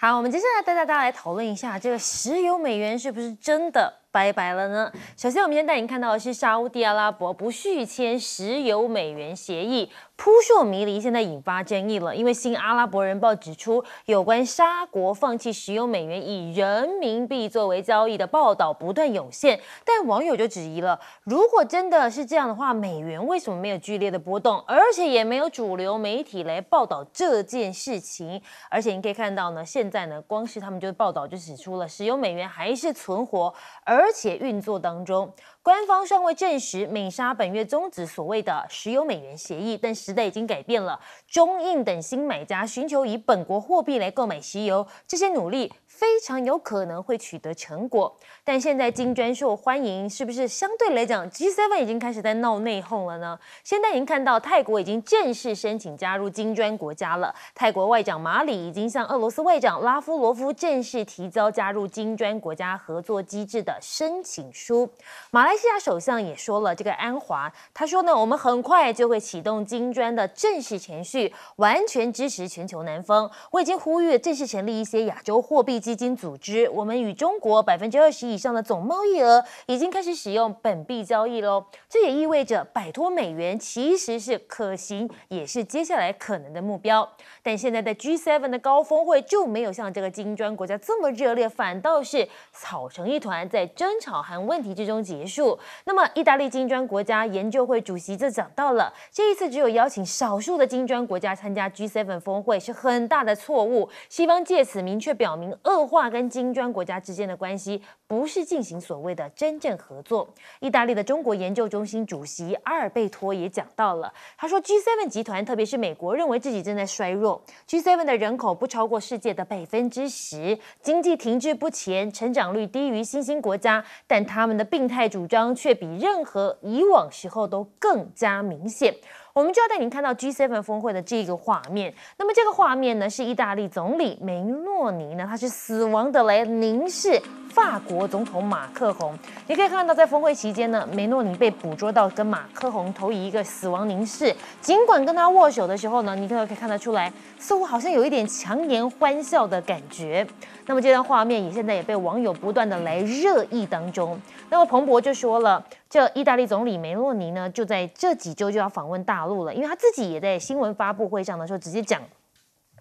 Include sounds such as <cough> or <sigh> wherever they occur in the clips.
好，我们接下来带大家来讨论一下这个石油美元是不是真的。拜拜了呢。首先，我们先带您看到的是沙地阿拉伯不续签石油美元协议，扑朔迷离，现在引发争议了。因为《新阿拉伯人报》指出，有关沙国放弃石油美元，以人民币作为交易的报道不断涌现，但网友就质疑了：如果真的是这样的话，美元为什么没有剧烈的波动？而且也没有主流媒体来报道这件事情。而且你可以看到呢，现在呢，光是他们就报道就指出了石油美元还是存活，而而且运作当中，官方尚未证实美沙本月终止所谓的石油美元协议，但时代已经改变了。中印等新买家寻求以本国货币来购买石油，这些努力。非常有可能会取得成果，但现在金砖受欢迎，是不是相对来讲 G7 已经开始在闹内讧了呢？现在已经看到泰国已经正式申请加入金砖国家了，泰国外长马里已经向俄罗斯外长拉夫罗夫正式提交加入金砖国家合作机制的申请书。马来西亚首相也说了这个安华，他说呢，我们很快就会启动金砖的正式程序，完全支持全球南方。我已经呼吁正式成立一些亚洲货币。基。基金组织，我们与中国百分之二十以上的总贸易额已经开始使用本币交易喽。这也意味着摆脱美元其实是可行，也是接下来可能的目标。但现在在 G7 的高峰会就没有像这个金砖国家这么热烈，反倒是吵成一团，在争吵和问题之中结束。那么，意大利金砖国家研究会主席就讲到了，这一次只有邀请少数的金砖国家参加 G7 峰会是很大的错误。西方借此明确表明二。化跟金砖国家之间的关系，不是进行所谓的真正合作。意大利的中国研究中心主席阿尔贝托也讲到了，他说 G7 集团，特别是美国，认为自己正在衰弱。G7 的人口不超过世界的百分之十，经济停滞不前，成长率低于新兴国家，但他们的病态主张却比任何以往时候都更加明显。我们就要带您看到 G7 峰会的这个画面。那么这个画面呢，是意大利总理梅洛尼呢，他是死亡的来凝视法国总统马克宏。你可以看到，在峰会期间呢，梅洛尼被捕捉到跟马克宏投以一个死亡凝视。尽管跟他握手的时候呢，你可可以看得出来，似乎好像有一点强颜欢笑的感觉。那么这段画面也现在也被网友不断的来热议当中。那么彭博就说了，这意大利总理梅洛尼呢，就在这几周就要访问大陆了，因为他自己也在新闻发布会上的时候直接讲，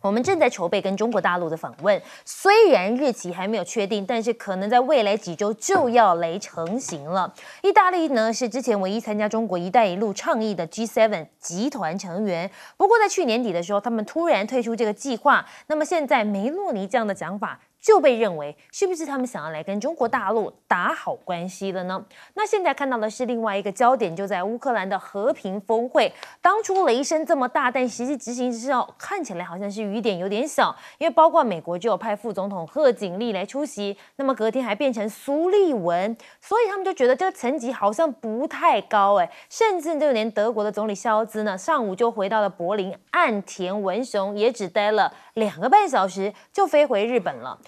我们正在筹备跟中国大陆的访问，虽然日期还没有确定，但是可能在未来几周就要雷成型了。意大利呢是之前唯一参加中国“一带一路”倡议的 G7 集团成员，不过在去年底的时候，他们突然退出这个计划。那么现在梅洛尼这样的讲法。就被认为是不是他们想要来跟中国大陆打好关系了呢？那现在看到的是另外一个焦点，就在乌克兰的和平峰会。当初雷声这么大，但实际执行之后看起来好像是雨点有点小，因为包括美国就有派副总统贺锦丽来出席，那么隔天还变成苏利文，所以他们就觉得这个层级好像不太高哎，甚至就连德国的总理肖兹呢，上午就回到了柏林，岸田文雄也只待了两个半小时就飞回日本了。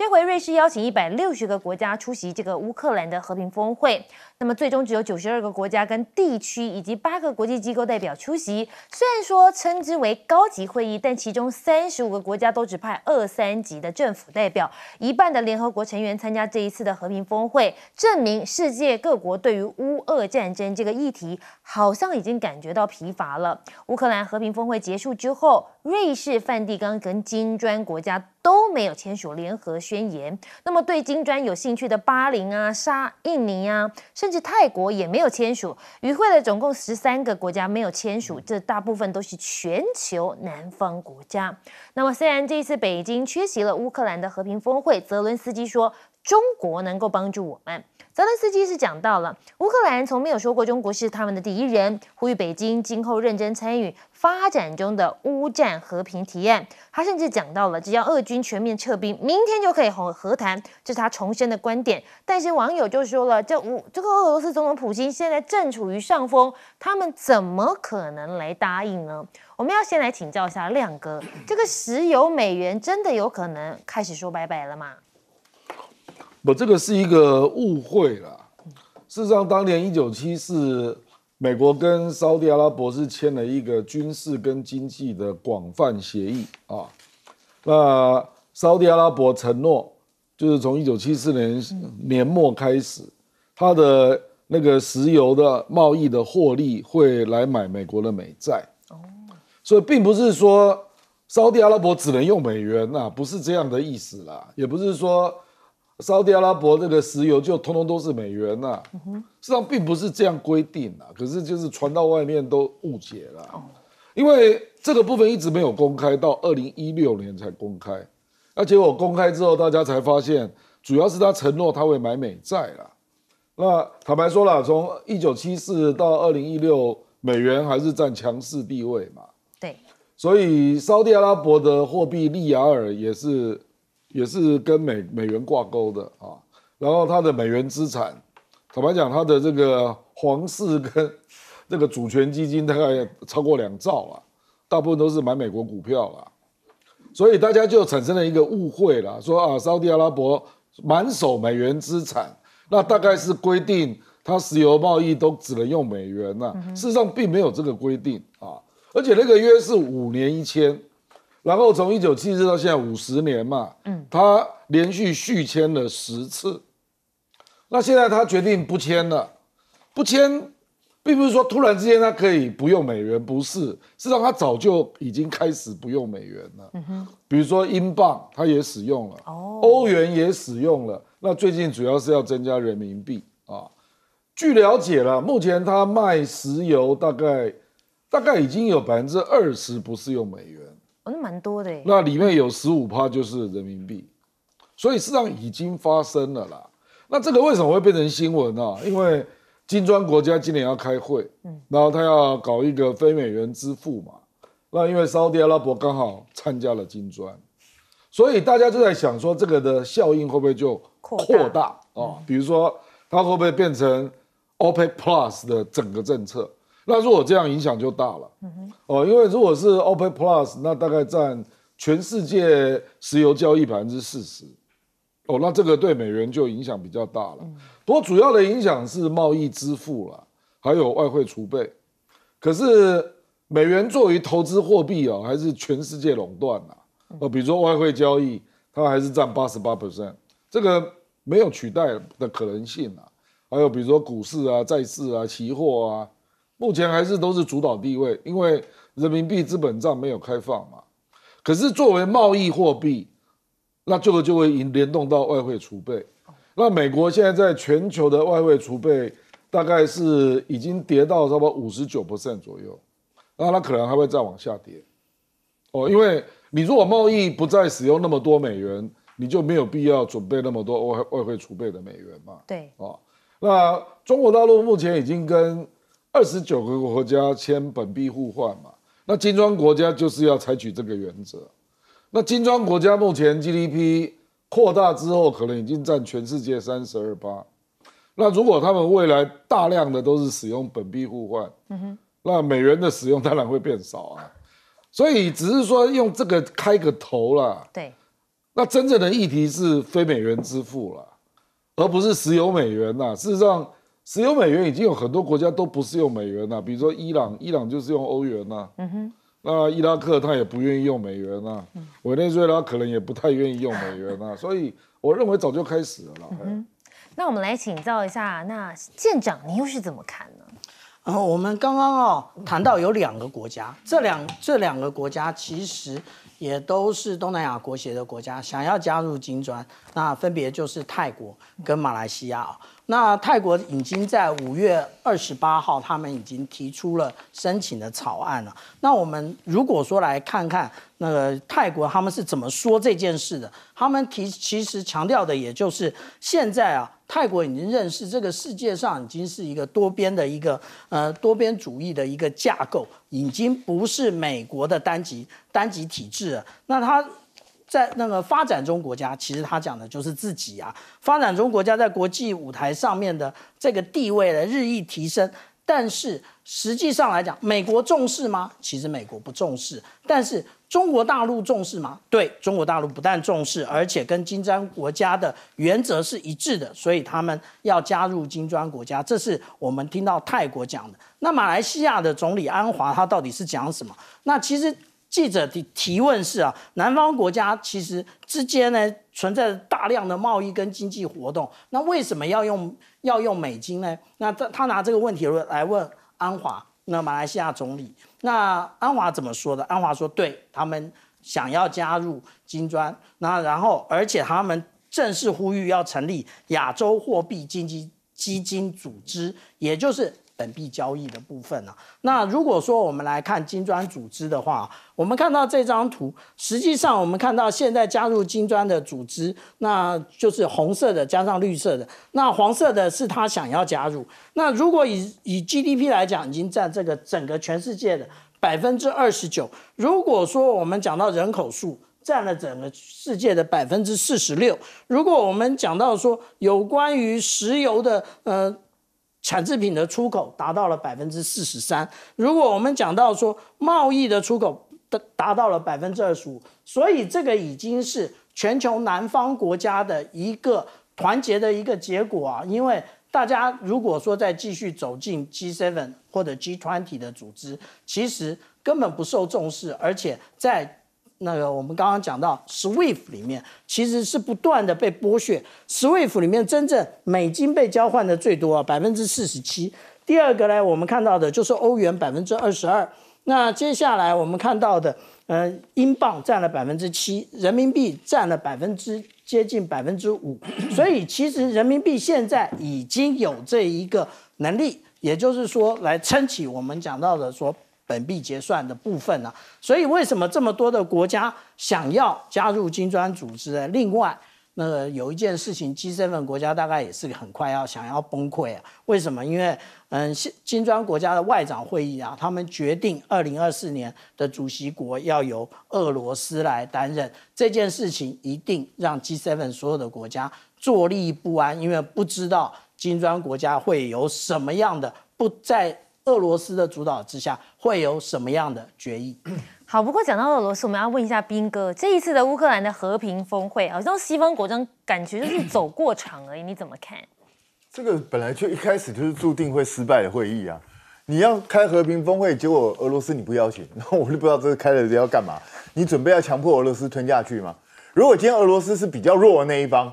这回瑞士邀请一百六十个国家出席这个乌克兰的和平峰会，那么最终只有九十二个国家跟地区以及八个国际机构代表出席。虽然说称之为高级会议，但其中三十五个国家都只派二三级的政府代表，一半的联合国成员参加这一次的和平峰会，证明世界各国对于乌俄战争这个议题好像已经感觉到疲乏了。乌克兰和平峰会结束之后，瑞士、梵蒂冈跟金砖国家都没有签署联合。宣言。那么对金砖有兴趣的巴林啊、沙、印尼啊，甚至泰国也没有签署。与会的总共十三个国家没有签署，这大部分都是全球南方国家。那么虽然这一次北京缺席了乌克兰的和平峰会，泽伦斯基说。中国能够帮助我们。泽连斯基是讲到了，乌克兰从没有说过中国是他们的敌人，呼吁北京今后认真参与发展中的乌战和平提案。他甚至讲到了，只要俄军全面撤兵，明天就可以和和谈。这是他重申的观点。但是网友就说了，这乌这个俄罗斯总统普京现在正处于上风，他们怎么可能来答应呢？我们要先来请教一下亮哥，这个石油美元真的有可能开始说拜拜了吗？不，这个是一个误会啦。事实上，当年一九七四，美国跟沙特阿拉伯是签了一个军事跟经济的广泛协议啊。那沙特阿拉伯承诺，就是从一九七四年年末开始，它的那个石油的贸易的获利会来买美国的美债。哦，所以并不是说沙特阿拉伯只能用美元呐，不是这样的意思啦，也不是说。沙特阿拉伯那个石油就通通都是美元呐，实际上并不是这样规定啊，可是就是传到外面都误解了，因为这个部分一直没有公开，到二零一六年才公开，而且我公开之后，大家才发现，主要是他承诺他会买美债啦。那坦白说了，从一九七四到二零一六，美元还是占强势地位嘛？对，所以沙特阿拉伯的货币利亚尔也是。也是跟美美元挂钩的啊，然后它的美元资产，坦白讲，它的这个皇室跟 <laughs> 这个主权基金大概超过两兆了，大部分都是买美国股票了，所以大家就产生了一个误会了，说啊，沙特阿拉伯满手美元资产，那大概是规定它石油贸易都只能用美元呢？事实上并没有这个规定啊，而且那个约是五年一签。然后从一九七四到现在五十年嘛，嗯，他连续续签了十次，那现在他决定不签了，不签，并不是说突然之间他可以不用美元，不是，是让他早就已经开始不用美元了，嗯哼，比如说英镑他也使用了，哦，欧元也使用了，那最近主要是要增加人民币啊，据了解了，目前他卖石油大概大概已经有百分之二十不是用美元。哦，那蛮多的那里面有十五趴就是人民币，所以事实上已经发生了啦。那这个为什么会变成新闻呢？因为金砖国家今年要开会，嗯，然后他要搞一个非美元支付嘛。那因为沙特阿拉伯刚好参加了金砖，所以大家就在想说，这个的效应会不会就扩大啊？比如说，它会不会变成 OPEC Plus 的整个政策？那如果这样影响就大了，哦，因为如果是 Open Plus，那大概占全世界石油交易百分之四十，哦，那这个对美元就影响比较大了。不过主要的影响是贸易支付了，还有外汇储备。可是美元作为投资货币啊，还是全世界垄断啊。哦，比如说外汇交易，它还是占八十八 percent，这个没有取代的可能性啊。还有比如说股市啊、债市啊、期货啊。目前还是都是主导地位，因为人民币资本账没有开放嘛。可是作为贸易货币，那最后就会引联动到外汇储备。那美国现在在全球的外汇储备大概是已经跌到差不多五十九 percent 左右，那它可能还会再往下跌。哦，因为你如果贸易不再使用那么多美元，你就没有必要准备那么多外外汇储备的美元嘛。对，啊，那中国大陆目前已经跟二十九个国家签本币互换嘛，那金砖国家就是要采取这个原则。那金砖国家目前 GDP 扩大之后，可能已经占全世界三十二八。那如果他们未来大量的都是使用本币互换，嗯哼，那美元的使用当然会变少啊。所以只是说用这个开个头啦。对。那真正的议题是非美元支付了，而不是石油美元呐。事实上。石油美元已经有很多国家都不适用美元了，比如说伊朗，伊朗就是用欧元呐。嗯哼，那伊拉克他也不愿意用美元呐。委内瑞拉可能也不太愿意用美元呐。所以我认为早就开始了了。那我们来请教一下，那舰长你又是怎么看呢？然后我们刚刚啊谈到有两个国家，这两这两个国家其实也都是东南亚国协的国家，想要加入金砖，那分别就是泰国跟马来西亚。那泰国已经在五月二十八号，他们已经提出了申请的草案了。那我们如果说来看看那个泰国他们是怎么说这件事的，他们提其实强调的也就是现在啊。泰国已经认识，这个世界上已经是一个多边的一个，呃，多边主义的一个架构，已经不是美国的单极单极体制。那它在那个发展中国家，其实它讲的就是自己啊。发展中国家在国际舞台上面的这个地位呢，日益提升。但是实际上来讲，美国重视吗？其实美国不重视。但是中国大陆重视吗？对中国大陆不但重视，而且跟金砖国家的原则是一致的，所以他们要加入金砖国家，这是我们听到泰国讲的。那马来西亚的总理安华他到底是讲什么？那其实记者提提问是啊，南方国家其实之间呢存在大量的贸易跟经济活动，那为什么要用？要用美金呢？那他他拿这个问题来问安华，那马来西亚总理，那安华怎么说的？安华说，对他们想要加入金砖，那然后而且他们正式呼吁要成立亚洲货币经济基金组织，也就是。本币交易的部分呢？那如果说我们来看金砖组织的话，我们看到这张图，实际上我们看到现在加入金砖的组织，那就是红色的加上绿色的，那黄色的是他想要加入。那如果以以 GDP 来讲，已经占这个整个全世界的百分之二十九。如果说我们讲到人口数，占了整个世界的百分之四十六。如果我们讲到说有关于石油的，呃。产制品的出口达到了百分之四十三。如果我们讲到说贸易的出口达达到了百分之二十五，所以这个已经是全球南方国家的一个团结的一个结果啊。因为大家如果说再继续走进 G7 或者 G20 的组织，其实根本不受重视，而且在。那个我们刚刚讲到，SWIFT 里面其实是不断的被剥削，SWIFT 里面真正美金被交换的最多啊，百分之四十七。第二个呢，我们看到的就是欧元百分之二十二。那接下来我们看到的，呃，英镑占了百分之七，人民币占了百分之接近百分之五。所以其实人民币现在已经有这一个能力，也就是说来撑起我们讲到的说。本币结算的部分呢？所以为什么这么多的国家想要加入金砖组织？另外，那有一件事情，G7 国家大概也是很快要想要崩溃啊？为什么？因为嗯，金金砖国家的外长会议啊，他们决定二零二四年的主席国要由俄罗斯来担任，这件事情一定让 G7 所有的国家坐立不安，因为不知道金砖国家会有什么样的不在。俄罗斯的主导之下会有什么样的决议？<coughs> 好，不过讲到俄罗斯，我们要问一下兵哥，这一次的乌克兰的和平峰会好像西方国家感觉就是走过场而已，你怎么看？<coughs> 这个本来就一开始就是注定会失败的会议啊！你要开和平峰会，结果俄罗斯你不邀请，<laughs> 那我就不知道这个开了要干嘛？你准备要强迫俄罗斯吞下去吗？如果今天俄罗斯是比较弱的那一方，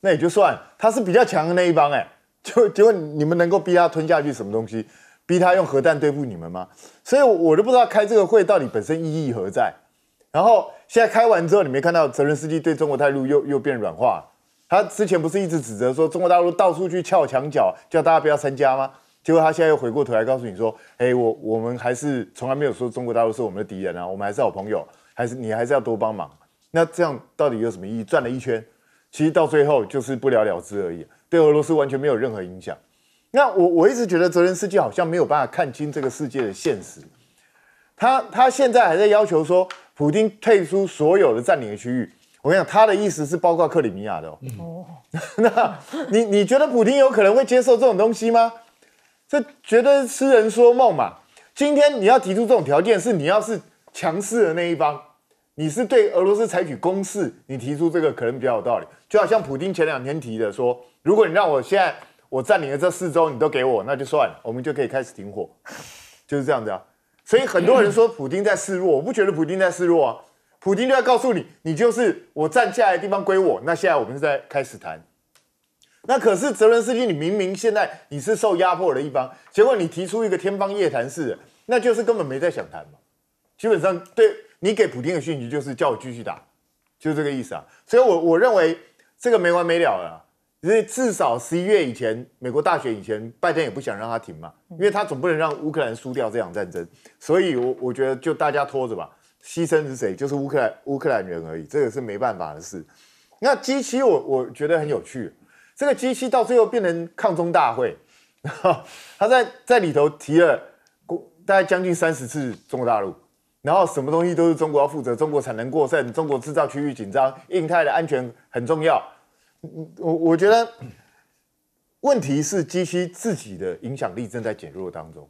那也就算；他是比较强的那一方，哎，就结果你们能够逼他吞下去什么东西？逼他用核弹对付你们吗？所以我都不知道开这个会到底本身意义何在。然后现在开完之后，你没看到泽连斯基对中国态度又又变软化？他之前不是一直指责说中国大陆到处去撬墙角，叫大家不要参加吗？结果他现在又回过头来告诉你说：“哎，我我们还是从来没有说中国大陆是我们的敌人啊，我们还是好朋友，还是你还是要多帮忙。”那这样到底有什么意义？转了一圈，其实到最后就是不了了之而已，对俄罗斯完全没有任何影响。那我我一直觉得泽连斯基好像没有办法看清这个世界的现实，他他现在还在要求说，普京退出所有的占领的区域。我跟你讲，他的意思是包括克里米亚的哦。哦，<laughs> 那你你觉得普京有可能会接受这种东西吗？这觉得痴人说梦嘛。今天你要提出这种条件，是你要是强势的那一方，你是对俄罗斯采取攻势，你提出这个可能比较有道理。就好像普京前两天提的说，如果你让我现在。我占领了这四周，你都给我，那就算，了，我们就可以开始停火，<laughs> 就是这样子啊。所以很多人说普京在示弱，我不觉得普京在示弱啊，普京就要告诉你，你就是我占下来的地方归我。那现在我们是在开始谈，那可是泽伦斯基，你明明现在你是受压迫的一方，结果你提出一个天方夜谭似的，那就是根本没在想谈嘛。基本上对你给普京的讯息就是叫我继续打，就这个意思啊。所以我我认为这个没完没了了。因为至少十一月以前，美国大选以前，拜登也不想让他停嘛，因为他总不能让乌克兰输掉这场战争，所以，我我觉得就大家拖着吧，牺牲是谁，就是乌克乌克兰人而已，这个是没办法的事。那 G7，我我觉得很有趣，这个 G7 到最后变成抗中大会，<laughs> 他在在里头提了，大概将近三十次中国大陆，然后什么东西都是中国要负责，中国产能过剩，中国制造区域紧张，印太的安全很重要。我我觉得问题是 G 七自己的影响力正在减弱当中，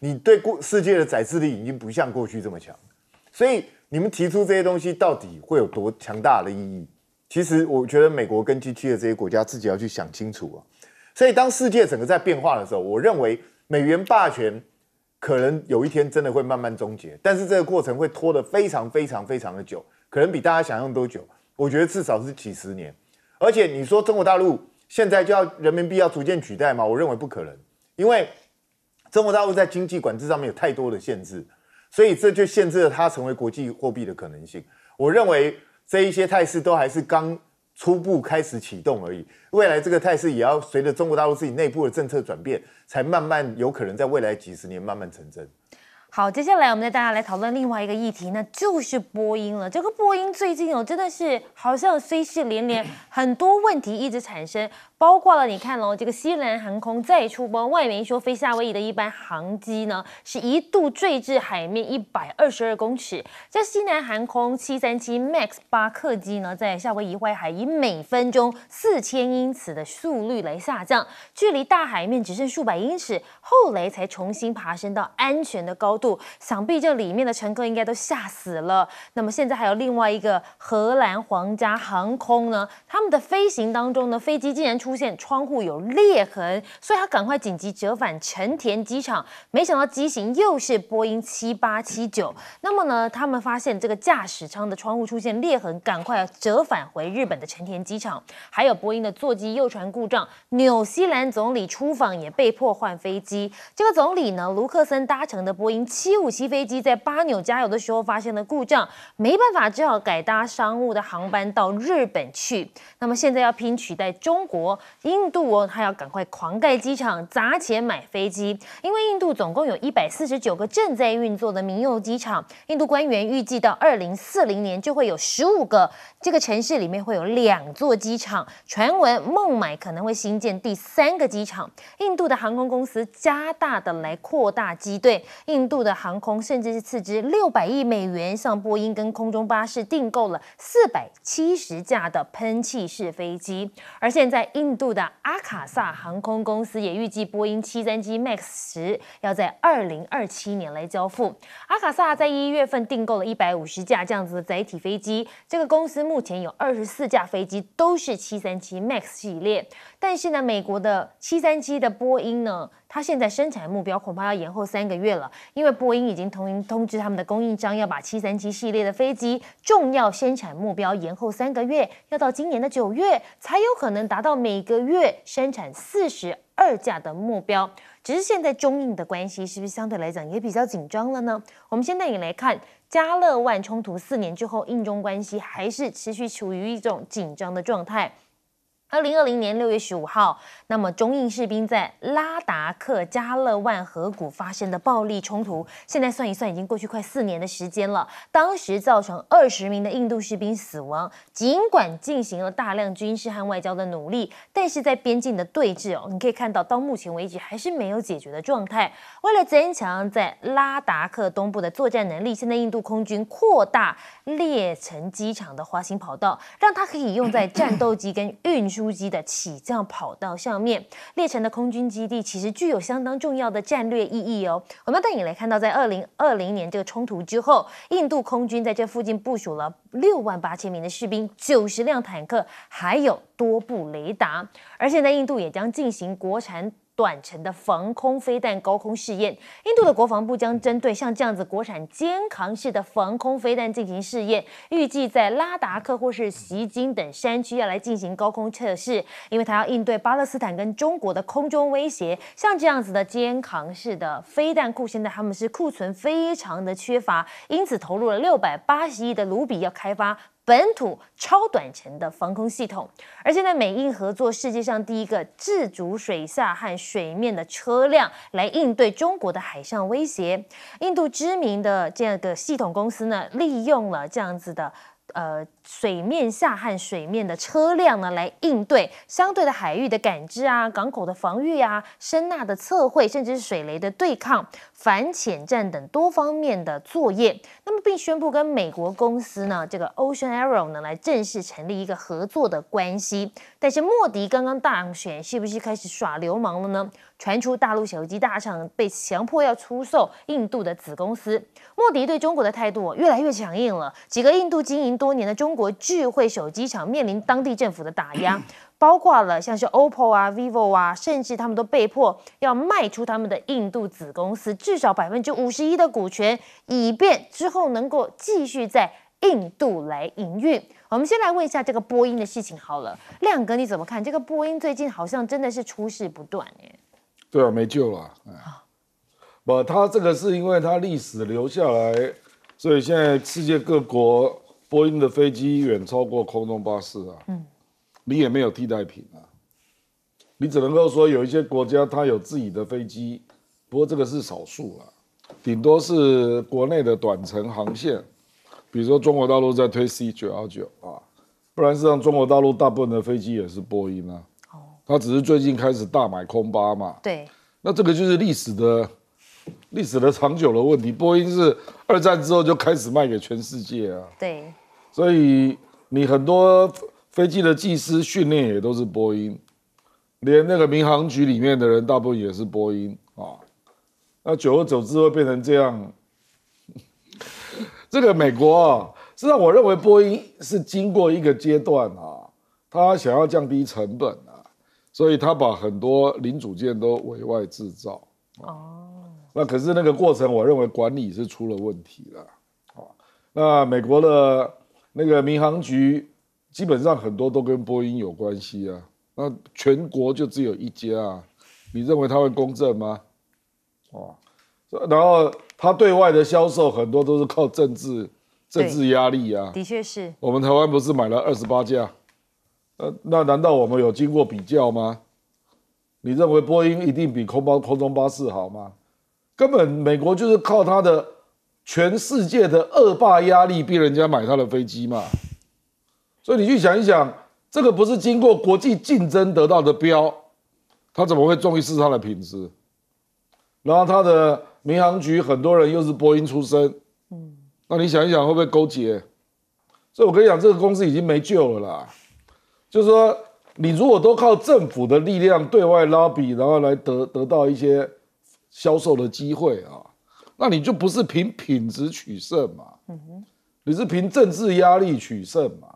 你对过世界的宰制力已经不像过去这么强，所以你们提出这些东西到底会有多强大的意义？其实我觉得美国跟 G 七的这些国家自己要去想清楚啊。所以当世界整个在变化的时候，我认为美元霸权可能有一天真的会慢慢终结，但是这个过程会拖得非常非常非常的久，可能比大家想象都久。我觉得至少是几十年。而且你说中国大陆现在就要人民币要逐渐取代吗？我认为不可能，因为中国大陆在经济管制上面有太多的限制，所以这就限制了它成为国际货币的可能性。我认为这一些态势都还是刚初步开始启动而已，未来这个态势也要随着中国大陆自己内部的政策转变，才慢慢有可能在未来几十年慢慢成真。好，接下来我们再大家来讨论另外一个议题，那就是播音了。这个播音最近哦，真的是好像飞事连连，很多问题一直产生。包括了，你看喽，这个西南航空再出包，外媒说飞夏威夷的一班航机呢，是一度坠至海面一百二十二公尺。这西南航空七三七 MAX 八客机呢，在夏威夷外海以每分钟四千英尺的速率来下降，距离大海面只剩数百英尺，后来才重新爬升到安全的高度。想必这里面的乘客应该都吓死了。那么现在还有另外一个荷兰皇家航空呢，他们的飞行当中呢，飞机竟然出出现窗户有裂痕，所以他赶快紧急折返成田机场。没想到机型又是波音七八七九。那么呢，他们发现这个驾驶舱的窗户出现裂痕，赶快折返回日本的成田机场。还有波音的座机右传故障，纽西兰总理出访也被迫换飞机。这个总理呢，卢克森搭乘的波音七五七飞机在巴纽加油的时候发现了故障，没办法，只好改搭商务的航班到日本去。那么现在要拼取代中国。印度哦，他要赶快狂盖机场，砸钱买飞机，因为印度总共有一百四十九个正在运作的民用机场。印度官员预计到二零四零年就会有十五个这个城市里面会有两座机场。传闻孟买可能会新建第三个机场。印度的航空公司加大的来扩大机队。印度的航空甚至是斥资六百亿美元向波音跟空中巴士订购了四百七十架的喷气式飞机。而现在印印度的阿卡萨航空公司也预计波音七三七 MAX 十要在二零二七年来交付。阿卡萨在一月份订购了一百五十架这样子的载体飞机。这个公司目前有二十四架飞机都是七三七 MAX 系列。但是呢，美国的七三七的波音呢，它现在生产目标恐怕要延后三个月了，因为波音已经同通知他们的供应商要把七三七系列的飞机重要生产目标延后三个月，要到今年的九月才有可能达到每个月生产四十二架的目标。只是现在中印的关系是不是相对来讲也比较紧张了呢？我们先带你来看加勒万冲突四年之后，印中关系还是持续处于一种紧张的状态。二零二零年六月十五号，那么中印士兵在拉达克加勒万河谷发生的暴力冲突，现在算一算，已经过去快四年的时间了。当时造成二十名的印度士兵死亡。尽管进行了大量军事和外交的努力，但是在边境的对峙哦，你可以看到，到目前为止还是没有解决的状态。为了增强在拉达克东部的作战能力，现在印度空军扩大列城机场的滑行跑道，让它可以用在战斗机跟运输。出击的起降跑道上面，列城的空军基地其实具有相当重要的战略意义哦。我们带你来看到，在二零二零年这个冲突之后，印度空军在这附近部署了六万八千名的士兵、九十辆坦克，还有多部雷达。而现在，印度也将进行国产。短程的防空飞弹高空试验，印度的国防部将针对像这样子国产肩扛式的防空飞弹进行试验，预计在拉达克或是袭金等山区要来进行高空测试，因为它要应对巴勒斯坦跟中国的空中威胁。像这样子的肩扛式的飞弹库，现在他们是库存非常的缺乏，因此投入了六百八十亿的卢比要开发。本土超短程的防空系统，而现在美印合作，世界上第一个自主水下和水面的车辆来应对中国的海上威胁。印度知名的这样的系统公司呢，利用了这样子的呃。水面下和水面的车辆呢，来应对相对的海域的感知啊、港口的防御啊、声呐的测绘，甚至是水雷的对抗、反潜战等多方面的作业。那么，并宣布跟美国公司呢，这个 Ocean Arrow 呢，来正式成立一个合作的关系。但是，莫迪刚刚当选，是不是开始耍流氓了呢？传出大陆小机大厂被强迫要出售印度的子公司。莫迪对中国的态度越来越强硬了。几个印度经营多年的中。国智慧手机厂面临当地政府的打压，<clears throat> 包括了像是 OPPO 啊、VIVO 啊，甚至他们都被迫要卖出他们的印度子公司至少百分之五十一的股权，以便之后能够继续在印度来营运。我们先来问一下这个波音的事情好了，亮哥你怎么看这个波音最近好像真的是出事不断哎？对啊，没救了啊！不，它这个是因为它历史留下来，所以现在世界各国。波音的飞机远超过空中巴士啊，嗯，你也没有替代品啊，你只能够说有一些国家它有自己的飞机，不过这个是少数啦，顶多是国内的短程航线，比如说中国大陆在推 C 九幺九啊，不然是让中国大陆大部分的飞机也是波音啊，哦，它只是最近开始大买空巴嘛，对，那这个就是历史的，历史的长久的问题，波音是二战之后就开始卖给全世界啊，对。所以你很多飞机的技师训练也都是波音，连那个民航局里面的人大部分也是波音啊。那久而久之会变成这样。<laughs> 这个美国，际上我认为波音是经过一个阶段啊，他想要降低成本啊，所以他把很多零组件都委外制造。哦，那可是那个过程，我认为管理是出了问题了。啊，那美国的。那个民航局基本上很多都跟波音有关系啊，那全国就只有一家啊，你认为他会公正吗？哦，然后他对外的销售很多都是靠政治政治压力啊。的确是。我们台湾不是买了二十八架？呃，那难道我们有经过比较吗？你认为波音一定比空包空中巴士好吗？根本美国就是靠他的。全世界的恶霸压力逼人家买他的飞机嘛，所以你去想一想，这个不是经过国际竞争得到的标，他怎么会重视他的品质？然后他的民航局很多人又是波音出身，嗯，那你想一想会不会勾结？所以我跟你讲，这个公司已经没救了啦。就是说，你如果都靠政府的力量对外拉比，然后来得得到一些销售的机会啊。那你就不是凭品质取胜嘛？嗯你是凭政治压力取胜嘛？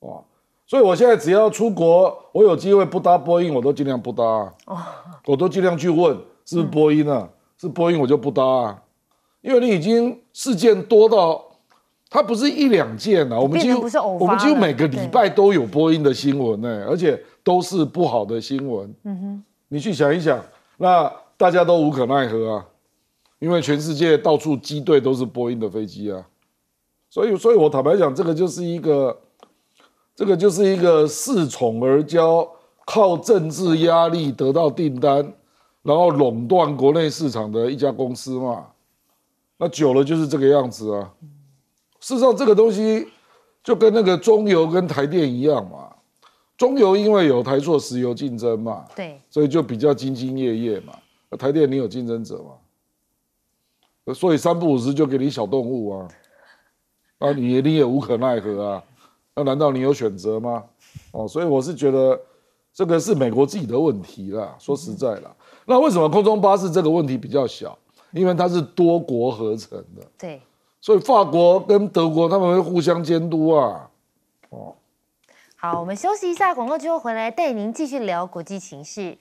哇！所以我现在只要出国，我有机会不搭波音，我都尽量不搭。哦，我都尽量去问是不是波音啊，是波音，我就不搭啊。因为你已经事件多到，它不是一两件啊。我们几乎我们几乎每个礼拜都有波音的新闻呢，而且都是不好的新闻。嗯你去想一想，那大家都无可奈何啊。因为全世界到处机队都是波音的飞机啊，所以，所以我坦白讲，这个就是一个，这个就是一个恃宠而骄，靠政治压力得到订单，然后垄断国内市场的一家公司嘛。那久了就是这个样子啊。事实上，这个东西就跟那个中油跟台电一样嘛。中油因为有台塑石油竞争嘛，对，所以就比较兢兢业业嘛。台电你有竞争者嘛？所以三不五十就给你小动物啊，啊你你也无可奈何啊，那难道你有选择吗？哦，所以我是觉得这个是美国自己的问题啦。说实在啦，那为什么空中巴士这个问题比较小？因为它是多国合成的。对。所以法国跟德国他们会互相监督啊。哦。好，我们休息一下，广告之后回来带您继续聊国际情势。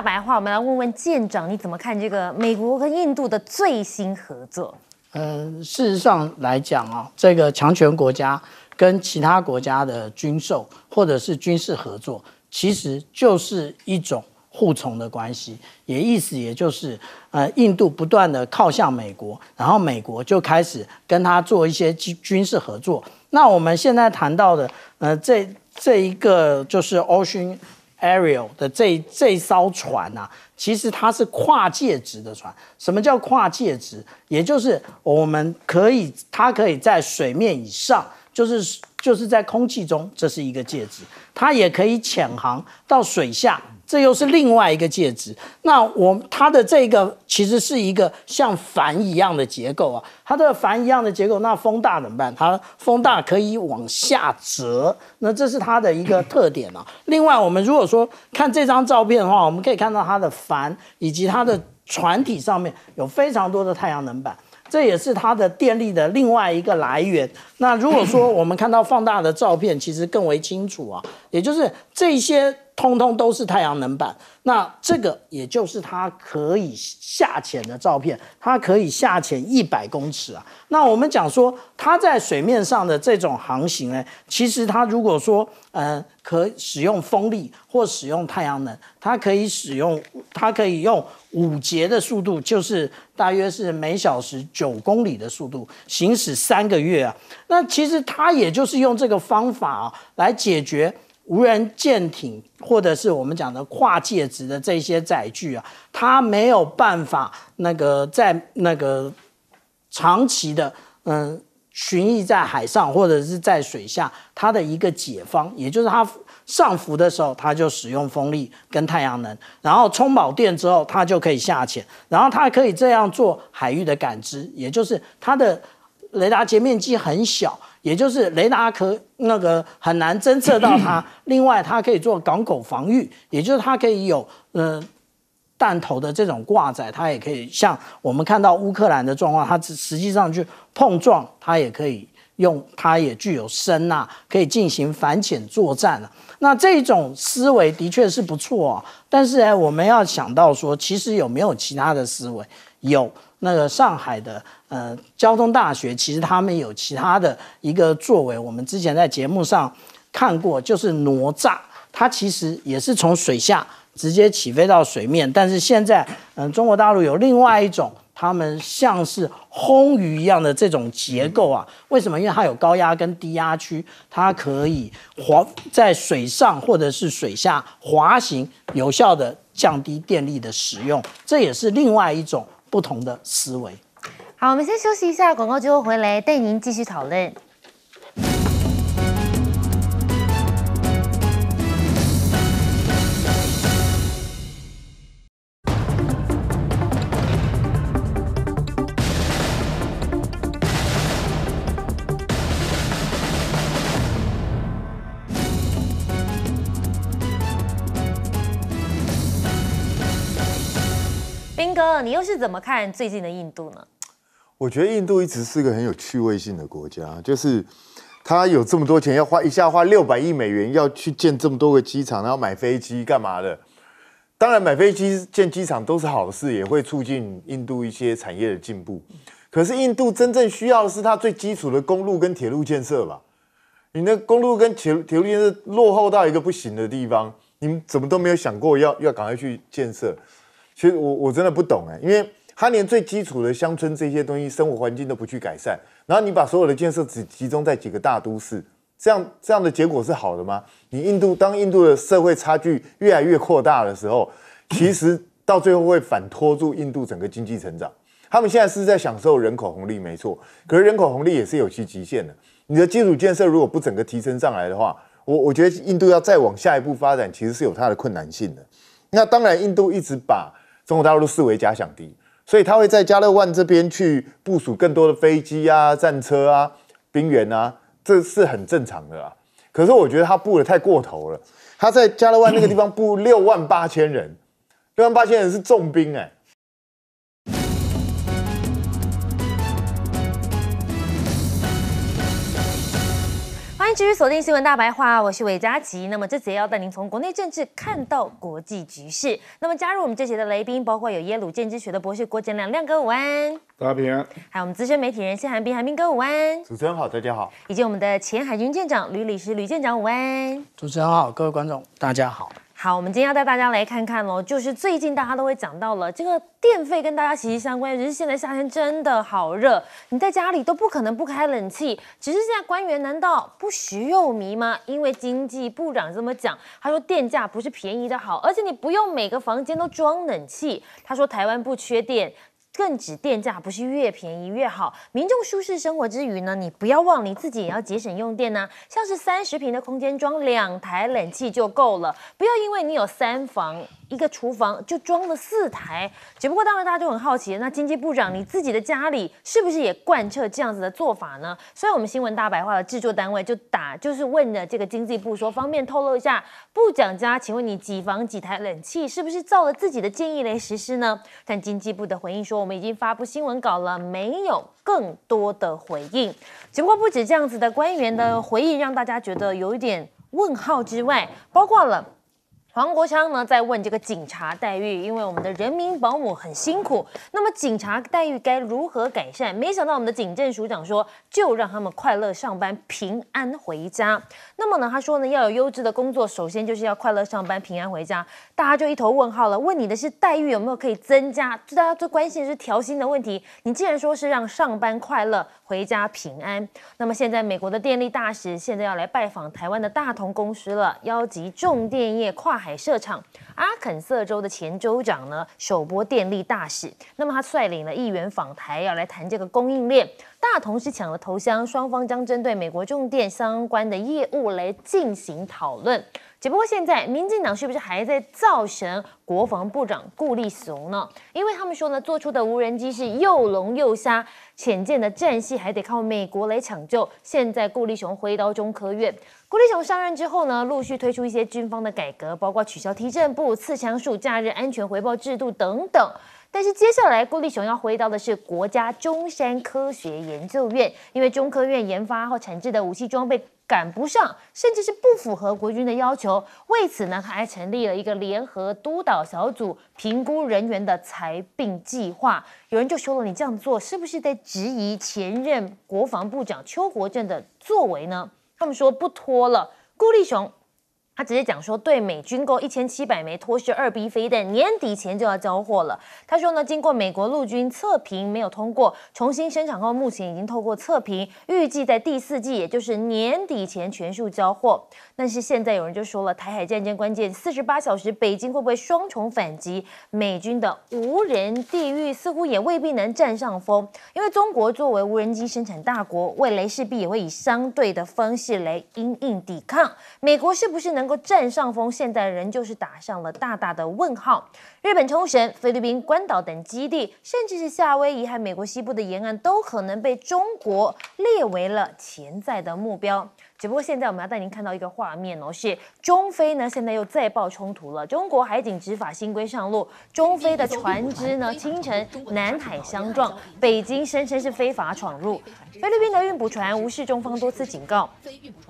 大白话，我们来问问舰长，你怎么看这个美国跟印度的最新合作？呃，事实上来讲啊，这个强权国家跟其他国家的军售或者是军事合作，其实就是一种互从的关系，也意思也就是，呃，印度不断的靠向美国，然后美国就开始跟他做一些军军事合作。那我们现在谈到的，呃，这这一个就是 Ocean。Ariel 的这这艘船呐，其实它是跨界值的船。什么叫跨界值？也就是我们可以，它可以在水面以上，就是就是在空气中，这是一个介质；它也可以潜航到水下。这又是另外一个介质。那我它的这个其实是一个像帆一样的结构啊，它的帆一样的结构，那风大怎么办？它风大可以往下折，那这是它的一个特点啊。另外，我们如果说看这张照片的话，我们可以看到它的帆以及它的船体上面有非常多的太阳能板，这也是它的电力的另外一个来源。那如果说我们看到放大的照片，其实更为清楚啊，也就是这些。通通都是太阳能板。那这个也就是它可以下潜的照片，它可以下潜一百公尺啊。那我们讲说，它在水面上的这种航行呢，其实它如果说呃，可使用风力或使用太阳能，它可以使用，它可以用五节的速度，就是大约是每小时九公里的速度行驶三个月啊。那其实它也就是用这个方法来解决。无人舰艇或者是我们讲的跨界值的这些载具啊，它没有办法那个在那个长期的嗯巡弋在海上或者是在水下，它的一个解方，也就是它上浮的时候，它就使用风力跟太阳能，然后充饱电之后，它就可以下潜，然后它可以这样做海域的感知，也就是它的雷达截面积很小。也就是雷达可那个很难侦测到它，<clears throat> 另外它可以做港口防御，也就是它可以有嗯弹头的这种挂载，它也可以像我们看到乌克兰的状况，它实实际上去碰撞，它也可以用，它也具有声呐，可以进行反潜作战那这种思维的确是不错哦，但是哎，我们要想到说，其实有没有其他的思维？有。那个上海的呃交通大学，其实他们有其他的一个作为，我们之前在节目上看过，就是挪炸，它其实也是从水下直接起飞到水面。但是现在，嗯，中国大陆有另外一种，他们像是轰鱼一样的这种结构啊，为什么？因为它有高压跟低压区，它可以滑在水上或者是水下滑行，有效的降低电力的使用，这也是另外一种。不同的思维。好，我们先休息一下，广告之后回来带您继续讨论。哥，你又是怎么看最近的印度呢？我觉得印度一直是个很有趣味性的国家，就是他有这么多钱要花，一下花六百亿美元要去建这么多个机场，然后买飞机干嘛的？当然，买飞机、建机场都是好事，也会促进印度一些产业的进步。可是，印度真正需要的是它最基础的公路跟铁路建设吧？你的公路跟铁铁路建设落后到一个不行的地方，你们怎么都没有想过要要赶快去建设？其实我我真的不懂哎，因为他连最基础的乡村这些东西生活环境都不去改善，然后你把所有的建设只集中在几个大都市，这样这样的结果是好的吗？你印度当印度的社会差距越来越扩大的时候，其实到最后会反拖住印度整个经济成长。他们现在是在享受人口红利，没错，可是人口红利也是有其极限的。你的基础建设如果不整个提升上来的话，我我觉得印度要再往下一步发展，其实是有它的困难性的。那当然，印度一直把中国大陆视为假想敌，所以他会在加勒万这边去部署更多的飞机啊、战车啊、兵员啊，这是很正常的啊。可是我觉得他布的太过头了，他在加勒万那个地方布六万八千人，六万八千人是重兵哎。继续锁定新闻大白话，我是韦佳琪。那么这节要带您从国内政治看到国际局势。那么加入我们这节的雷宾，包括有耶鲁政治学的博士郭建亮亮哥，午安。大家平安。还有我们资深媒体人谢寒冰，寒冰哥，午安。主持人好，大家好。以及我们的前海军舰长吕理师吕舰长，午安。主持人好，各位观众，大家好。好，我们今天要带大家来看看喽，就是最近大家都会讲到了这个电费跟大家息息相关，只是现在夏天真的好热，你在家里都不可能不开冷气。只是现在官员难道不许又迷吗？因为经济部长这么讲，他说电价不是便宜的好，而且你不用每个房间都装冷气。他说台湾不缺电。更指电价不是越便宜越好，民众舒适生活之余呢，你不要忘你自己也要节省用电呢。像是三十平的空间装两台冷气就够了，不要因为你有三房。一个厨房就装了四台，只不过当然大家就很好奇，那经济部长你自己的家里是不是也贯彻这样子的做法呢？所以我们新闻大白话的制作单位就打，就是问了这个经济部说，方便透露一下，不讲家，请问你几房几台冷气，是不是照了自己的建议来实施呢？但经济部的回应说，我们已经发布新闻稿了，没有更多的回应。只不过不止这样子的官员的回应让大家觉得有一点问号之外，包括了。黄国昌呢在问这个警察待遇，因为我们的人民保姆很辛苦，那么警察待遇该如何改善？没想到我们的警政署长说，就让他们快乐上班，平安回家。那么呢，他说呢，要有优质的工作，首先就是要快乐上班，平安回家。大家就一头问号了。问你的是待遇有没有可以增加？最大家最关心的是调薪的问题。你既然说是让上班快乐，回家平安，那么现在美国的电力大使现在要来拜访台湾的大同公司了，邀集重电业跨。海设厂，阿肯色州的前州长呢，首播电力大使。那么他率领了议员访台，要来谈这个供应链。大同是抢了头香，双方将针对美国重电相关的业务来进行讨论。只不过现在，民进党是不是还在造神国防部长顾立雄呢？因为他们说呢，做出的无人机是又聋又瞎，浅见的战系还得靠美国来抢救。现在顾立雄挥刀中科院，顾立雄上任之后呢，陆续推出一些军方的改革，包括取消提振部、刺枪术、假日安全回报制度等等。但是接下来顾立雄要挥刀的是国家中山科学研究院，因为中科院研发或产制的武器装备。赶不上，甚至是不符合国军的要求。为此呢，还成立了一个联合督导小组，评估人员的裁并计划。有人就说了，你这样做是不是在质疑前任国防部长邱国正的作为呢？他们说不拖了，孤立雄。他直接讲说，对美军购一千七百枚托式二 B 飞弹，年底前就要交货了。他说呢，经过美国陆军测评没有通过，重新生产后目前已经透过测评，预计在第四季，也就是年底前全数交货。但是现在有人就说了，台海战争关键四十八小时，北京会不会双重反击？美军的无人地域似乎也未必能占上风，因为中国作为无人机生产大国，未来势必也会以相对的方式来因应抵抗。美国是不是能？占上风，现在仍旧是打上了大大的问号。日本冲绳、菲律宾关岛等基地，甚至是夏威夷和美国西部的沿岸，都可能被中国列为了潜在的目标。只不过现在我们要带您看到一个画面哦，是中菲呢现在又再爆冲突了。中国海警执法新规上路，中非的船只呢清晨南海相撞，北京声称是非法闯入，菲律宾的运捕船无视中方多次警告，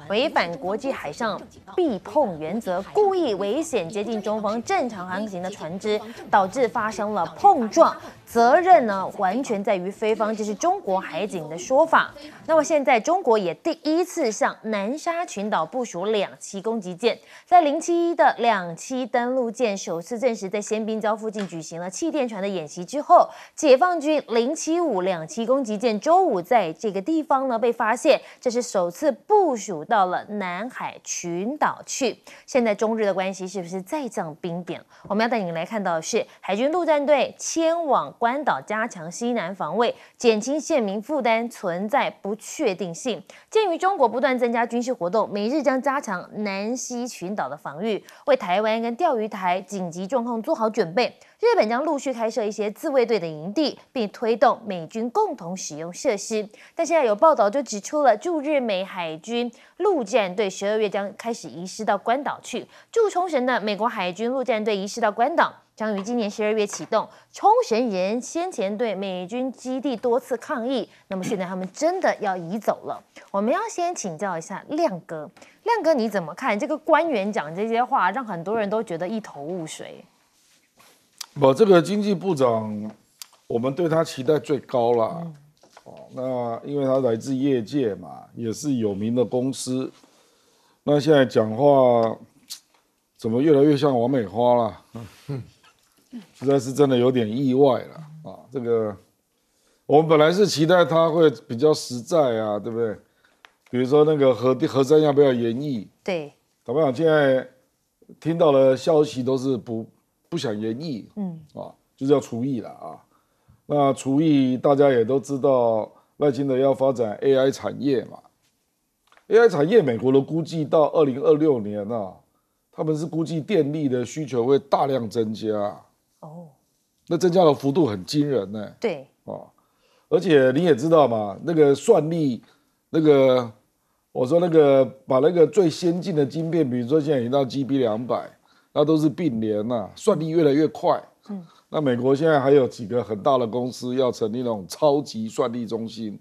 违反国际海上避碰原则，故意危险接近中方正常航行的船只，导致发生了碰撞。责任呢，完全在于菲方，这是中国海警的说法。那么现在，中国也第一次向南沙群岛部署两栖攻击舰。在071的两栖登陆舰首次证实在仙宾礁附近举行了气垫船的演习之后，解放军075两栖攻击舰周五在这个地方呢被发现，这是首次部署到了南海群岛去。现在中日的关系是不是再降冰点？我们要带你来看到的是海军陆战队迁往。关岛加强西南防卫，减轻县民负担，存在不确定性。鉴于中国不断增加军事活动，美日将加强南西群岛的防御，为台湾跟钓鱼台紧急状况做好准备。日本将陆续开设一些自卫队的营地，并推动美军共同使用设施。但现在有报道就指出了，驻日美海军陆战队十二月将开始移师到关岛去，驻冲绳的美国海军陆战队移师到关岛。将于今年十二月启动。冲绳人先前对美军基地多次抗议，那么现在他们真的要移走了？<laughs> 我们要先请教一下亮哥，亮哥你怎么看这个官员讲这些话，让很多人都觉得一头雾水。我这个经济部长，我们对他期待最高了。哦，那因为他来自业界嘛，也是有名的公司。那现在讲话怎么越来越像王美花了？<laughs> 实在是真的有点意外了啊！这个我们本来是期待他会比较实在啊，对不对？比如说那个何何山要不要研义？对，怎么样？现在听到的消息都是不不想研义，嗯啊，就是要除役了啊。那除役大家也都知道，赖青的要发展 AI 产业嘛。AI 产业，美国的估计到二零二六年啊，他们是估计电力的需求会大量增加。哦，那增加的幅度很惊人呢。对，哦，而且你也知道嘛，那个算力，那个我说那个把那个最先进的晶片，比如说现在已经到 G B 两百，那都是并联呐，算力越来越快。嗯，那美国现在还有几个很大的公司要成立那种超级算力中心，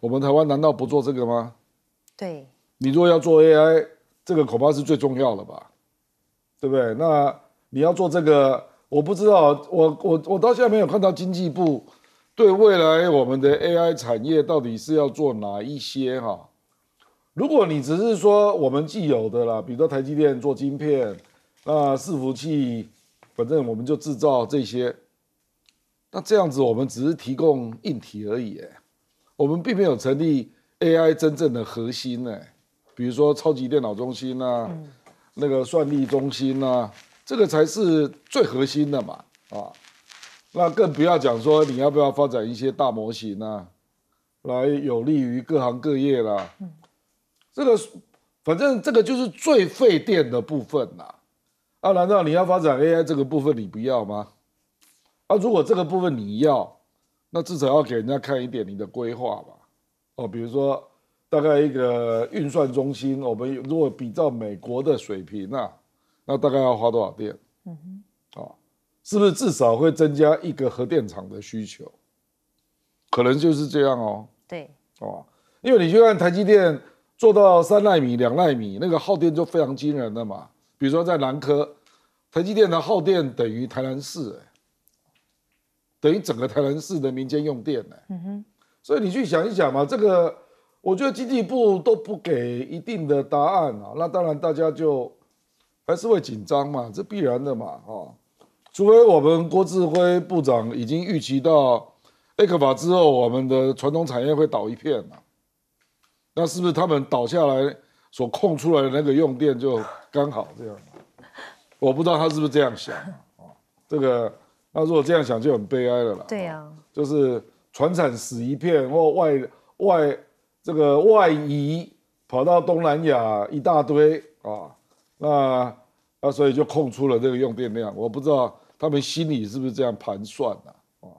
我们台湾难道不做这个吗？对，你如果要做 A I，这个恐怕是最重要了吧？对不对？那你要做这个。我不知道，我我我到现在没有看到经济部对未来我们的 AI 产业到底是要做哪一些哈？如果你只是说我们既有的啦，比如说台积电做晶片，那伺服器，反正我们就制造这些，那这样子我们只是提供硬体而已，我们并没有成立 AI 真正的核心呢，比如说超级电脑中心呐，那个算力中心呐。这个才是最核心的嘛，啊，那更不要讲说你要不要发展一些大模型啊，来有利于各行各业啦。嗯，这个反正这个就是最费电的部分啦。啊，难道你要发展 AI 这个部分你不要吗？啊，如果这个部分你要，那至少要给人家看一点你的规划吧。哦，比如说大概一个运算中心，我们如果比照美国的水平啊。那大概要花多少电？嗯哼，啊，是不是至少会增加一个核电厂的需求？可能就是这样哦。对，哦，因为你去看台积电做到三奈米、两奈米，那个耗电就非常惊人了嘛。比如说在南科，台积电的耗电等于台南市，等于整个台南市的民间用电呢。嗯哼，所以你去想一想嘛，这个我觉得经济部都不给一定的答案啊。那当然大家就。还是会紧张嘛，这必然的嘛，哈，除非我们郭志辉部长已经预期到《黑克法》之后，我们的传统产业会倒一片嘛，那是不是他们倒下来所空出来的那个用电就刚好这样我不知道他是不是这样想啊，这个，那如果这样想就很悲哀了啦。对呀，就是船产死一片或外外这个外移跑到东南亚一大堆啊，那。啊，所以就空出了这个用电量，我不知道他们心里是不是这样盘算的啊？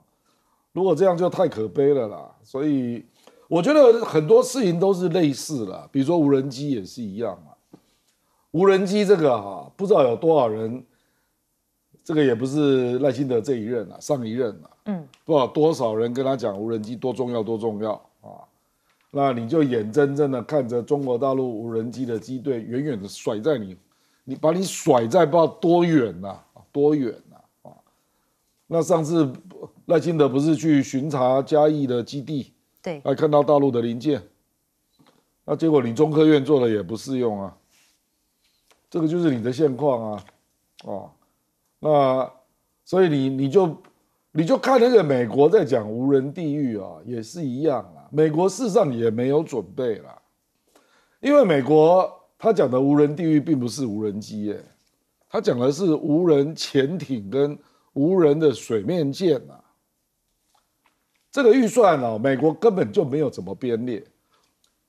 如果这样就太可悲了啦。所以我觉得很多事情都是类似的，比如说无人机也是一样嘛。无人机这个哈，不知道有多少人，这个也不是赖清德这一任啊，上一任啊，嗯，多少多少人跟他讲无人机多重要多重要啊？那你就眼睁睁的看着中国大陆无人机的机队远远的甩在你。你把你甩在不知道多远呐，多远呐啊！那上次赖清德不是去巡查嘉义的基地，对，还看到大陆的零件，那结果你中科院做的也不适用啊，这个就是你的现况啊，哦，那所以你你就你就看那个美国在讲无人地狱啊，也是一样啊，美国事实上也没有准备啦，因为美国。他讲的无人地域并不是无人机耶，他讲的是无人潜艇跟无人的水面舰啊。这个预算啊，美国根本就没有怎么编列。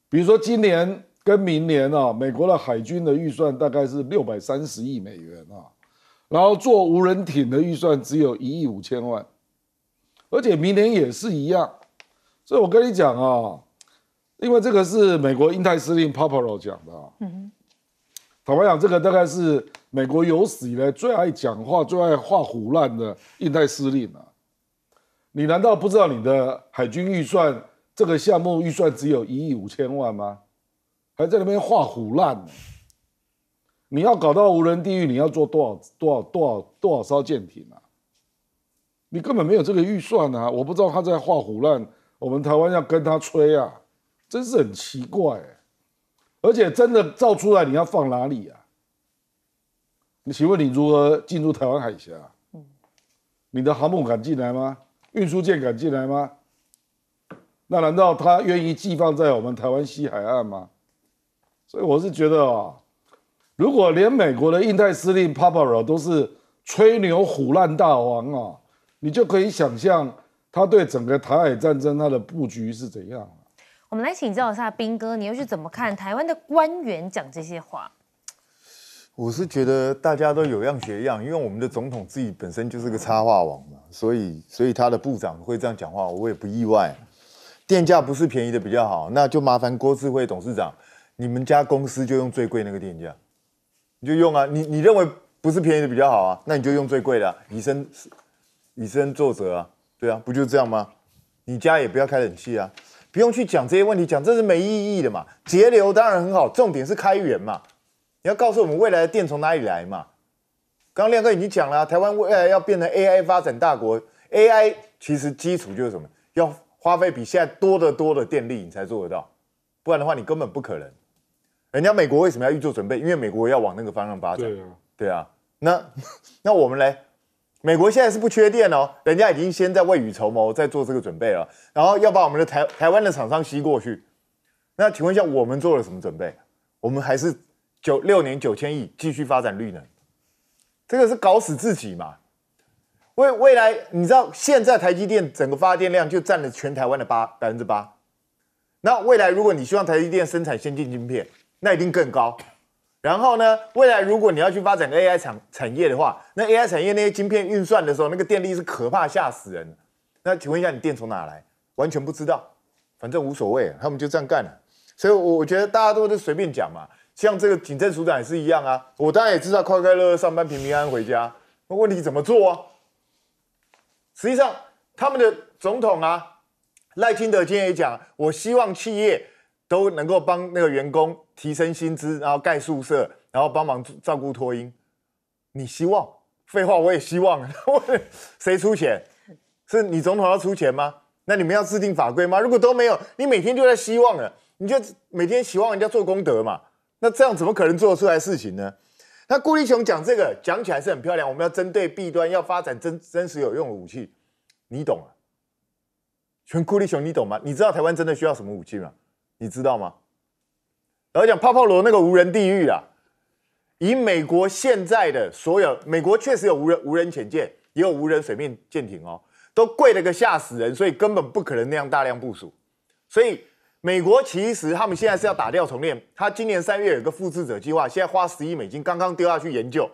比如说今年跟明年啊，美国的海军的预算大概是六百三十亿美元啊，然后做无人艇的预算只有一亿五千万，而且明年也是一样。所以我跟你讲啊，另外，这个是美国印太司令 Paparo 讲的。坦白讲，这个大概是美国有史以来最爱讲话、最爱画虎烂的印太司令了。你难道不知道你的海军预算这个项目预算只有一亿五千万吗？还在那边画虎烂？你要搞到无人地狱，你要做多少多少多少多少艘舰艇啊？你根本没有这个预算啊！我不知道他在画虎烂，我们台湾要跟他吹啊！真是很奇怪，而且真的造出来，你要放哪里啊？你请问你如何进入台湾海峡？你的航母敢进来吗？运输舰敢进来吗？那难道他愿意寄放在我们台湾西海岸吗？所以我是觉得啊，如果连美国的印太司令 Paparo 都是吹牛虎烂大王啊，你就可以想象他对整个台海战争他的布局是怎样。我们来请教一下斌哥，你又是怎么看台湾的官员讲这些话？我是觉得大家都有样学样，因为我们的总统自己本身就是个插画王嘛，所以所以他的部长会这样讲话，我也不意外。电价不是便宜的比较好，那就麻烦郭智慧董事长，你们家公司就用最贵那个电价，你就用啊，你你认为不是便宜的比较好啊，那你就用最贵的，以身以身作则啊，对啊，不就这样吗？你家也不要开冷气啊。不用去讲这些问题，讲这是没意义的嘛。节流当然很好，重点是开源嘛。你要告诉我们未来的电从哪里来嘛。刚刚亮哥已经讲了，台湾未来要变成 AI 发展大国，AI 其实基础就是什么，要花费比现在多得多的电力，你才做得到。不然的话，你根本不可能。人家美国为什么要预做准备？因为美国要往那个方向发展。对啊，那 <laughs> 那我们来，美国现在是不缺电哦，人家已经先在未雨绸缪，在做这个准备了，然后要把我们的台台湾的厂商吸过去。那请问一下，我们做了什么准备？我们还是九六年九千亿继续发展绿能，这个是搞死自己嘛？未未来，你知道现在台积电整个发电量就占了全台湾的八百分之八，那未来如果你希望台积电生产先进晶片，那一定更高。然后呢？未来如果你要去发展 AI 产产业的话，那 AI 产业那些晶片运算的时候，那个电力是可怕吓死人。那请问一下，你电从哪来？完全不知道，反正无所谓，他们就这样干了。所以，我我觉得大家都是随便讲嘛。像这个警政署长也是一样啊，我当然也知道，快快乐乐上班，平平安回家。那问题怎么做啊？实际上，他们的总统啊，赖清德今天也讲，我希望企业都能够帮那个员工。提升薪资，然后盖宿舍，然后帮忙照顾托婴，你希望？废话，我也希望。<laughs> 谁出钱？是你总统要出钱吗？那你们要制定法规吗？如果都没有，你每天就在希望了，你就每天希望人家做功德嘛。那这样怎么可能做得出来事情呢？那顾立雄讲这个讲起来是很漂亮，我们要针对弊端，要发展真真实有用的武器，你懂啊？全顾立雄，你懂吗？你知道台湾真的需要什么武器吗？你知道吗？而讲泡泡罗那个无人地狱啊，以美国现在的所有，美国确实有无人无人潜舰，也有无人水面舰艇哦，都贵了个吓死人，所以根本不可能那样大量部署。所以美国其实他们现在是要打掉重练，他今年三月有个复制者计划，现在花十亿美金刚刚丢下去研究，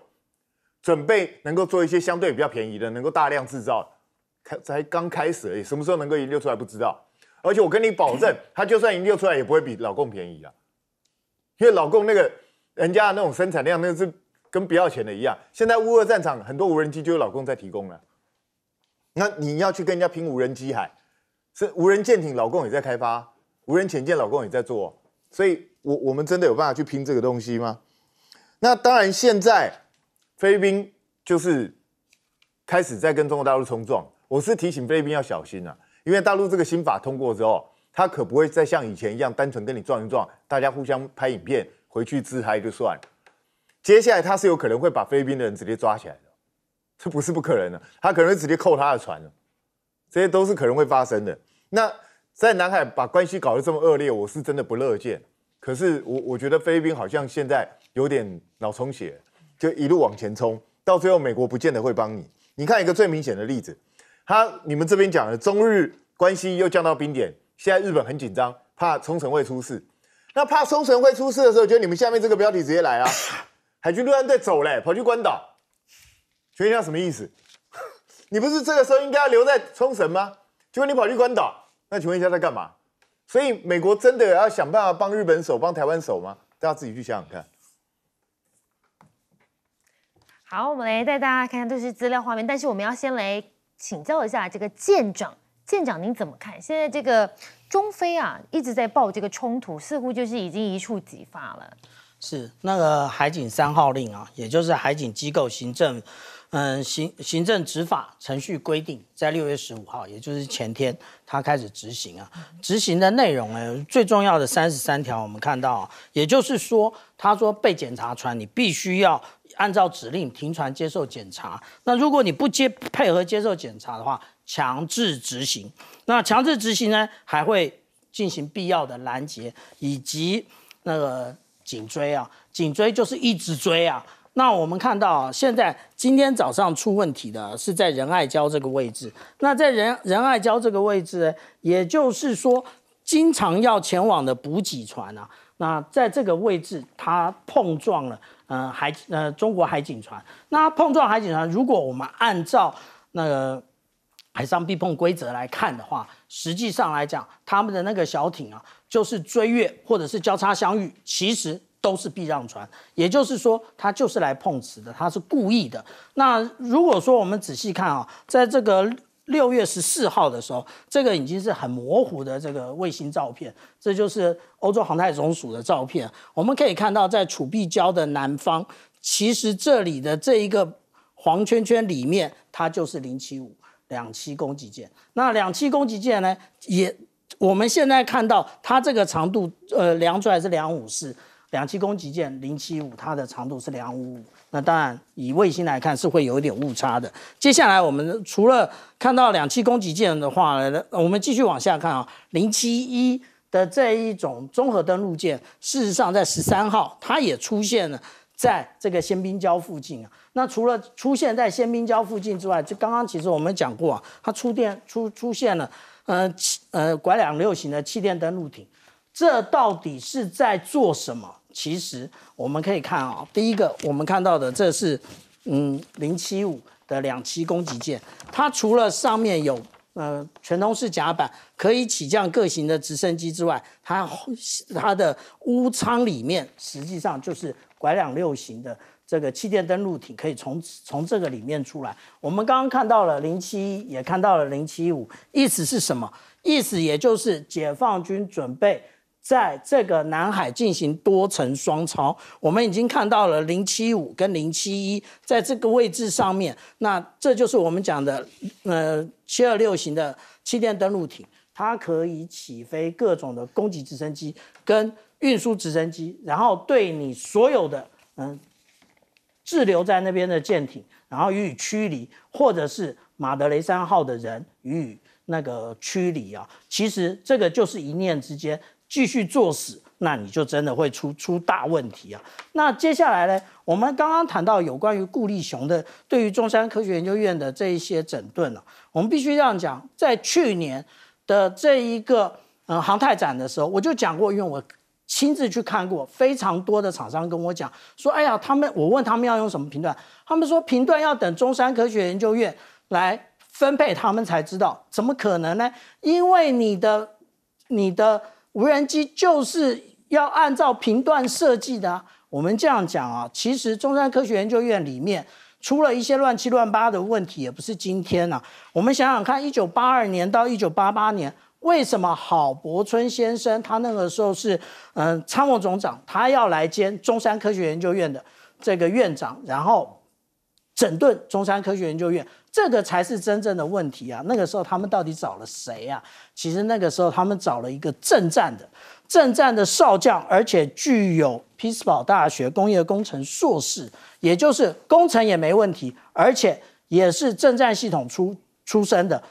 准备能够做一些相对比较便宜的，能够大量制造，开才刚开始，而已，什么时候能够研究出来不知道。而且我跟你保证，他就算研究出来，也不会比老共便宜啊。因为老共那个人家那种生产量那是跟不要钱的一样，现在乌俄战场很多无人机就有老共在提供了，那你要去跟人家拼无人机海，是无人舰艇老共也在开发，无人潜舰老共也在做，所以我我们真的有办法去拼这个东西吗？那当然，现在菲律宾就是开始在跟中国大陆冲撞，我是提醒菲律宾要小心了，因为大陆这个新法通过之后。他可不会再像以前一样单纯跟你撞一撞，大家互相拍影片回去自嗨就算。接下来他是有可能会把菲律宾的人直接抓起来的，这不是不可能的。他可能直接扣他的船了，这些都是可能会发生的。那在南海把关系搞得这么恶劣，我是真的不乐见。可是我我觉得菲律宾好像现在有点脑充血，就一路往前冲，到最后美国不见得会帮你。你看一个最明显的例子，他你们这边讲的中日关系又降到冰点。现在日本很紧张，怕冲绳会出事。那怕冲绳会出事的时候，觉得你们下面这个标题直接来啊，<laughs> 海军陆战队走嘞，跑去关岛。请问一下什么意思？<laughs> 你不是这个时候应该要留在冲绳吗？结果你跑去关岛，那请问一下在干嘛？所以美国真的要想办法帮日本守，帮台湾守吗？大家自己去想想看。好，我们来带大家看看这些资料画面，但是我们要先来请教一下这个舰长。舰长，您怎么看？现在这个中非啊一直在爆这个冲突，似乎就是已经一触即发了。是那个海警三号令啊，也就是海警机构行政，嗯，行行政执法程序规定，在六月十五号，也就是前天，他开始执行啊。执行的内容呢，最重要的三十三条，我们看到，啊，也就是说，他说被检查船你必须要按照指令停船接受检查，那如果你不接配合接受检查的话。强制执行，那强制执行呢？还会进行必要的拦截，以及那个颈椎啊，颈椎就是一直追啊。那我们看到啊，现在今天早上出问题的是在仁爱礁这个位置。那在仁仁爱礁这个位置，也就是说经常要前往的补给船啊，那在这个位置它碰撞了，呃，海呃中国海警船。那碰撞海警船，如果我们按照那个。海上避碰规则来看的话，实际上来讲，他们的那个小艇啊，就是追越或者是交叉相遇，其实都是避让船。也就是说，它就是来碰瓷的，它是故意的。那如果说我们仔细看啊，在这个六月十四号的时候，这个已经是很模糊的这个卫星照片，这就是欧洲航太总署的照片。我们可以看到，在楚碧礁的南方，其实这里的这一个黄圈圈里面，它就是零七五。两栖攻击舰，那两栖攻击舰呢？也，我们现在看到它这个长度，呃，量出来是两五四，两栖攻击舰零七五，它的长度是两五五。那当然，以卫星来看是会有一点误差的。接下来，我们除了看到两栖攻击舰的话呢，我们继续往下看啊，零七一的这一种综合登陆舰，事实上在十三号它也出现了。在这个仙兵礁附近啊，那除了出现在仙兵礁附近之外，就刚刚其实我们讲过啊，它出电出出现了，呃，呃，拐两六型的气垫登陆艇，这到底是在做什么？其实我们可以看啊，第一个我们看到的这是嗯零七五的两栖攻击舰，它除了上面有呃全通式甲板可以起降各型的直升机之外，它它的坞舱里面实际上就是。“拐两六型”的这个气垫登陆艇可以从从这个里面出来。我们刚刚看到了零七一，也看到了零七五，意思是什么？意思也就是解放军准备在这个南海进行多层双超。我们已经看到了零七五跟零七一在这个位置上面，那这就是我们讲的呃七二六型的气垫登陆艇。它可以起飞各种的攻击直升机跟运输直升机，然后对你所有的嗯滞留在那边的舰艇，然后予以驱离，或者是马德雷山号的人予以那个驱离啊。其实这个就是一念之间，继续作死，那你就真的会出出大问题啊。那接下来呢，我们刚刚谈到有关于顾立雄的对于中山科学研究院的这一些整顿了，我们必须这样讲，在去年。的这一个嗯航太展的时候，我就讲过，因为我亲自去看过，非常多的厂商跟我讲说，哎呀，他们我问他们要用什么频段，他们说频段要等中山科学研究院来分配，他们才知道，怎么可能呢？因为你的你的无人机就是要按照频段设计的。我们这样讲啊，其实中山科学研究院里面。出了一些乱七乱八的问题，也不是今天呐。我们想想看，一九八二年到一九八八年，为什么郝柏村先生他那个时候是嗯参谋总长，他要来兼中山科学研究院的这个院长，然后整顿中山科学研究院，这个才是真正的问题啊。那个时候他们到底找了谁啊？其实那个时候他们找了一个正战的。正战的少将，而且具有匹兹堡大学工业工程硕士，也就是工程也没问题，而且也是正战系统出出身的，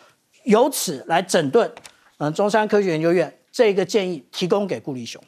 由此来整顿，嗯，中山科学研究院这个建议提供给顾立雄。